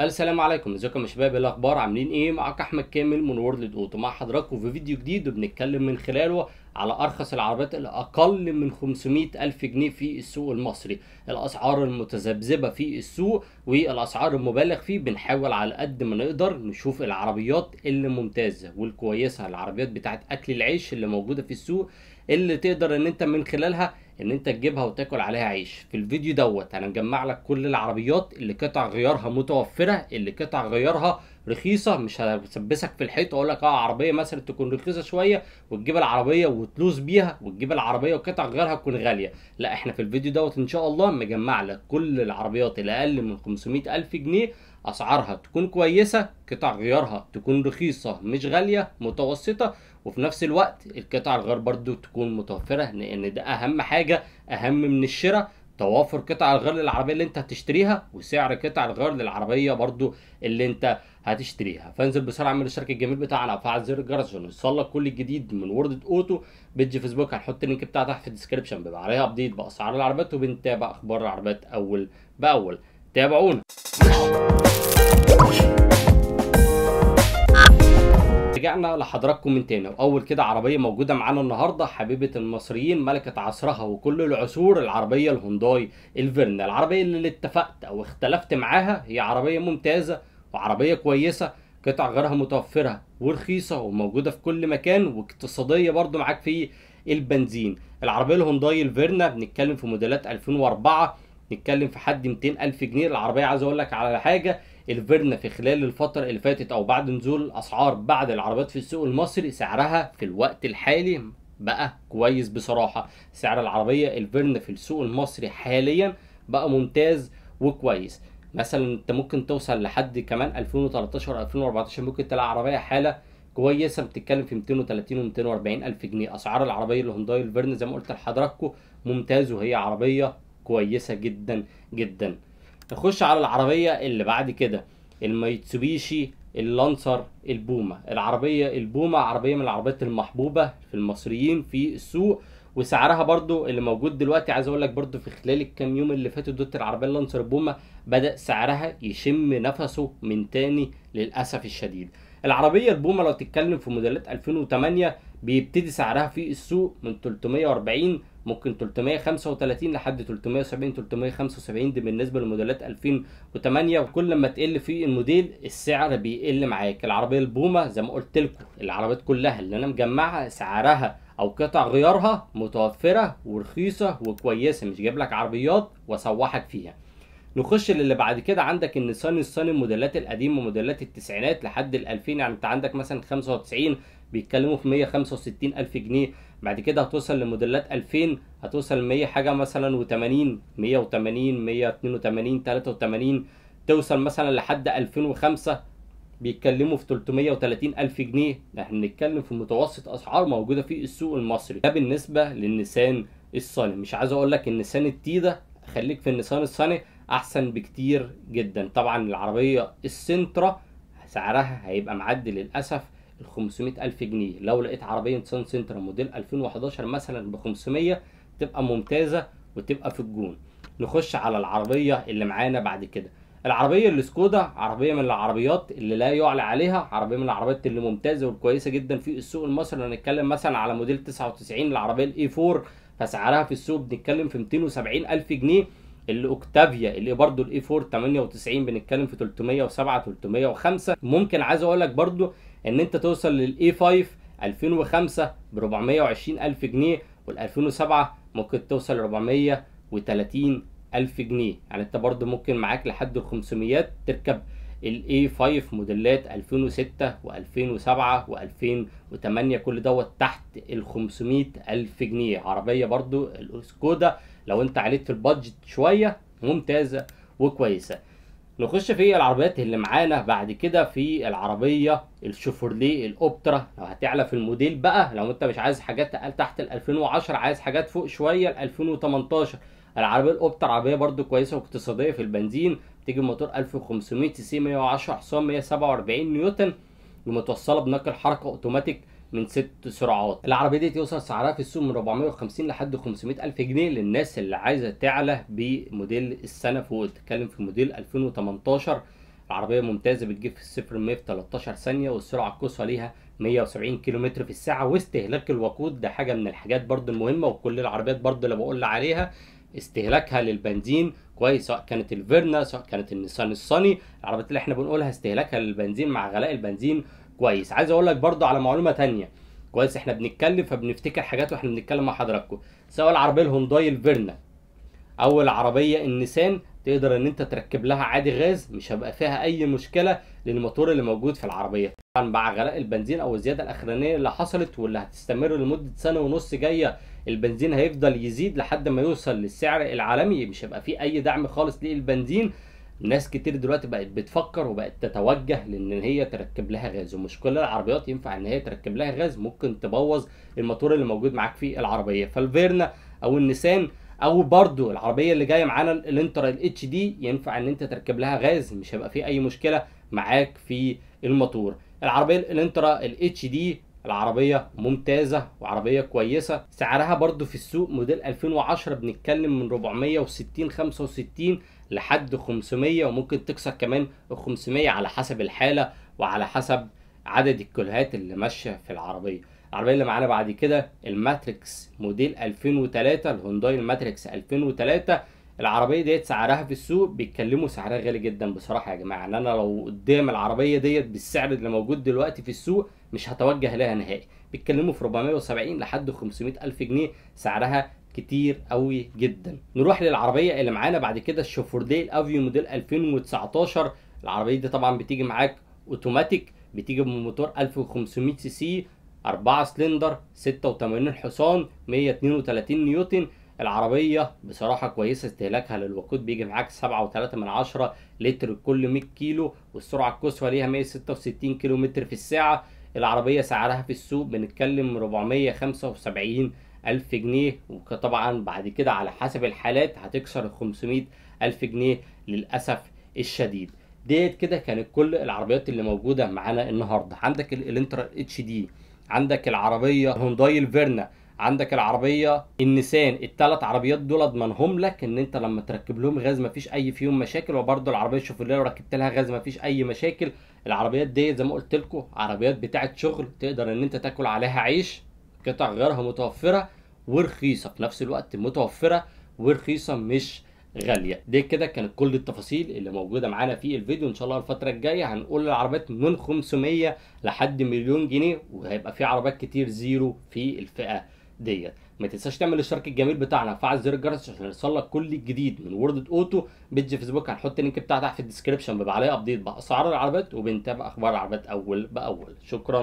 السلام عليكم ازيكم يا شباب إيه الاخبار عاملين ايه معاك احمد كامل من وورلد اوتو مع حضراتكم في فيديو جديد وبنتكلم من خلاله على ارخص العربيات الاقل من 500 الف جنيه في السوق المصري الاسعار المتذبذبه في السوق والاسعار المبالغ فيه بنحاول على قد ما نقدر نشوف العربيات اللي ممتازه والكويسه العربيات بتاعت اكل العيش اللي موجوده في السوق اللي تقدر ان انت من خلالها ان انت تجيبها وتاكل عليها عيش في الفيديو دوت هنجمع لك كل العربيات اللي قطع غيارها متوفره اللي قطع غيارها رخيصه مش هتسبسك في الحيط واقول لك اه عربيه مثلا تكون رخيصه شويه وتجيب العربيه وتلوز بيها وتجيب العربيه وقطع غيارها تكون غاليه لا احنا في الفيديو دوت ان شاء الله مجمع لك كل العربيات اللي اقل من 500 الف جنيه اسعارها تكون كويسه قطع غيارها تكون رخيصه مش غاليه متوسطه وفي نفس الوقت القطع الغيار برضو تكون متوفره لان ده اهم حاجه اهم من الشراء توافر قطع الغيار للعربيه اللي انت هتشتريها وسعر قطع الغيار للعربيه برضو اللي انت هتشتريها فانزل بسرعه اعمل الشركة الجميل بتاعنا وفعل زر الجرس عشان يوصلك كل الجديد من وردة اوتو بيج فيسبوك هنحط اللينك بتاعها تحت في الديسكربشن بيبقى عليها ابديت باسعار العربيات وبنتابع اخبار العربيات اول باول تابعونا رجعنا لحضراتكم من تاني واول كده عربيه موجوده معانا النهارده حبيبه المصريين ملكه عصرها وكل العصور العربيه الهونداي الفيرنا العربيه اللي اتفقت او اختلفت معاها هي عربيه ممتازه وعربيه كويسه قطع غيرها متوفره ورخيصه وموجوده في كل مكان واقتصاديه برضو معاك في البنزين العربيه الهونداي الفيرنا بنتكلم في موديلات 2004 نتكلم في حد 200000 جنيه العربيه عايز اقول لك على حاجه الفيرنا في خلال الفتره اللي فاتت او بعد نزول الاسعار بعد العربيات في السوق المصري سعرها في الوقت الحالي بقى كويس بصراحه سعر العربيه الفيرنا في السوق المصري حاليا بقى ممتاز وكويس مثلا انت ممكن توصل لحد كمان 2013 2014 ممكن تلاقي عربيه حاله كويسه بتتكلم في 230 و 240 الف جنيه اسعار العربيه الهونداي الفيرنا زي ما قلت لحضراتكم ممتاز وهي عربيه كويسه جدا جدا نخش على العربيه اللي بعد كده الميتسوبيشي اللانسر البوما العربيه البوما عربيه من العربيات المحبوبه في المصريين في السوق وسعرها برضو اللي موجود دلوقتي عايز اقول لك برضو في خلال الكام يوم اللي فاتوا دوت العربيه اللانسر البوما بدا سعرها يشم نفسه من تاني للاسف الشديد العربيه البوما لو تتكلم في موديلات 2008 بيبتدي سعرها في السوق من 340 ممكن 335 لحد 370 375 دي بالنسبه لموديلات 2008 وكل ما تقل في الموديل السعر بيقل معاك العربيه البومه زي ما قلت لكم العربيات كلها اللي انا مجمعها سعرها او قطع غيارها متوفره ورخيصه وكويسه مش جايب لك عربيات واسوحك فيها نخش للي بعد كده عندك النيسان الصيني الموديلات القديمه موديلات التسعينات لحد ال 2000 يعني انت عندك مثلا 95 بيتكلموا في 165000 جنيه بعد كده هتوصل لموديلات 2000 هتوصل 100 حاجه مثلا و80 180 182 83 توصل مثلا لحد 2005 بيتكلموا في 330 ألف جنيه احنا بنتكلم في متوسط أسعار موجودة في السوق المصري ده بالنسبة للنسان الصيني مش عايز أقول لك النسان التيده خليك في النسان الصيني أحسن بكتير جدا طبعا العربية السنترا سعرها هيبقى معدي للأسف ال 500000 جنيه لو لقيت عربية نيسان سنترا موديل 2011 مثلا ب 500 تبقى ممتازة وتبقى في الجون نخش على العربية اللي معانا بعد كده العربية اللي سكودا عربية من العربيات اللي لا يعلى عليها عربية من العربيات اللي ممتازة وكويسة جدا في السوق المصري هنتكلم مثلا على موديل 99 العربية الاي 4 فسعرها في السوق بنتكلم في 270 ألف جنيه الاوكتافيا اللي برده الاي 4 98 بنتكلم في 307 305 ممكن عايز اقول لك برده ان انت توصل للاي 5 2005 ب 420 الف جنيه وال 2007 ممكن توصل ل 430 الف جنيه يعني انت برضو ممكن معاك لحد ال 500 تركب الاي 5 موديلات 2006 و2007 و2008 كل دوت تحت ال 500 الف جنيه عربيه برضو الاسكودا لو انت عليت في البادجت شويه ممتازه وكويسه نخش في العربيات اللي معانا بعد كده في العربيه الشوفورليه الاوبترا لو هتعلى في الموديل بقى لو انت مش عايز حاجات اقل تحت ال 2010 عايز حاجات فوق شويه ال 2018 العربيه الاوبترا عربيه برده كويسه واقتصاديه في البنزين بتيجي بموتور 1500 سي سي 110 حصان 147 نيوتن ومتوصله بنقل حركه اوتوماتيك من ست سرعات العربيه دي يوصل سعرها في السوق من 450 لحد 500 الف جنيه للناس اللي عايزه تعلى بموديل السنه فوق اتكلم في موديل 2018 العربيه ممتازه بتجيب في الصفر 100 في 13 ثانيه والسرعه القصوى ليها 170 كم في الساعه واستهلاك الوقود ده حاجه من الحاجات برضو المهمه وكل العربيات برضو اللي بقول عليها استهلاكها للبنزين كويس سواء كانت الفيرنا سواء كانت النيسان الصني العربيات اللي احنا بنقولها استهلاكها للبنزين مع غلاء البنزين كويس عايز اقول لك برضو على معلومه تانية كويس احنا بنتكلم فبنفتكر حاجات واحنا بنتكلم مع حضراتكم سواء العربيه الهونداي الفيرنا او العربيه النيسان تقدر ان انت تركب لها عادي غاز مش هيبقى فيها اي مشكله للموتور اللي موجود في العربيه طبعا مع غلاء البنزين او الزياده الاخرانيه اللي حصلت واللي هتستمر لمده سنه ونص جايه البنزين هيفضل يزيد لحد ما يوصل للسعر العالمي مش هيبقى فيه اي دعم خالص للبنزين ناس كتير دلوقتي بقت بتفكر وبقت تتوجه لان هي تركب لها غاز ومش كل العربيات ينفع ان هي تركب لها غاز ممكن تبوظ الموتور اللي موجود معاك في العربيه فالفيرنا او النسان او برضو العربيه اللي جايه معانا الانترا الاتش دي ينفع ان انت تركب لها غاز مش هيبقى في اي مشكله معاك في الموتور العربيه الانترا الاتش دي العربية ممتازة وعربية كويسة سعرها برضو في السوق موديل 2010 بنتكلم من 460 65 لحد 500 وممكن تكسر كمان ال 500 على حسب الحاله وعلى حسب عدد الكلهات اللي ماشيه في العربيه العربيه اللي معانا بعد كده الماتريكس موديل 2003 الهونداي الماتريكس 2003 العربيه ديت سعرها في السوق بيتكلموا سعرها غالي جدا بصراحه يا جماعه ان يعني انا لو قدام العربيه ديت بالسعر اللي موجود دلوقتي في السوق مش هتوجه لها نهائي بيتكلموا في 470 لحد 500 الف جنيه سعرها كتير قوي جدا نروح للعربيه اللي معانا بعد كده الشوفورديل افيو موديل 2019 العربيه دي طبعا بتيجي معاك اوتوماتيك بتيجي بموتور 1500 سي سي 4 سلندر 86 حصان 132 نيوتن العربية بصراحة كويسة استهلاكها للوقود بيجي معاك 7.3 من عشرة لتر كل 100 كيلو والسرعة القصوى ليها 166 كيلو متر في الساعة العربية سعرها في السوق بنتكلم 475 1000 جنيه وطبعا بعد كده على حسب الحالات هتكسر ال ألف جنيه للأسف الشديد ديت كده كانت كل العربيات اللي موجودة معانا النهاردة عندك الانترا اتش دي عندك العربية هونداي الفيرنا عندك العربيه النسان الثلاث عربيات دول اضمنهم لك ان انت لما تركب لهم غاز مفيش اي فيهم مشاكل وبرده العربيه الشوفيريه لو ركبت لها غاز مفيش اي مشاكل العربيات دي زي ما قلت لكم عربيات بتاعت شغل تقدر ان انت تاكل عليها عيش قطع غيارها متوفره ورخيصه في نفس الوقت متوفره ورخيصه مش غاليه دي كده كانت كل التفاصيل اللي موجوده معانا في الفيديو ان شاء الله الفتره الجايه هنقول العربيات من 500 لحد مليون جنيه وهيبقى في عربيات كتير زيرو في الفئه ديت ما تنساش تعمل الاشتراك الجميل بتاعنا فعل زر الجرس عشان يوصلك كل الجديد من وورد اوتو بيج فيسبوك هنحط اللينك بتاعها تحت في الديسكربشن بيبقى عليه ابديت باسعار العربيات وبنتابع اخبار العربيات اول باول شكرا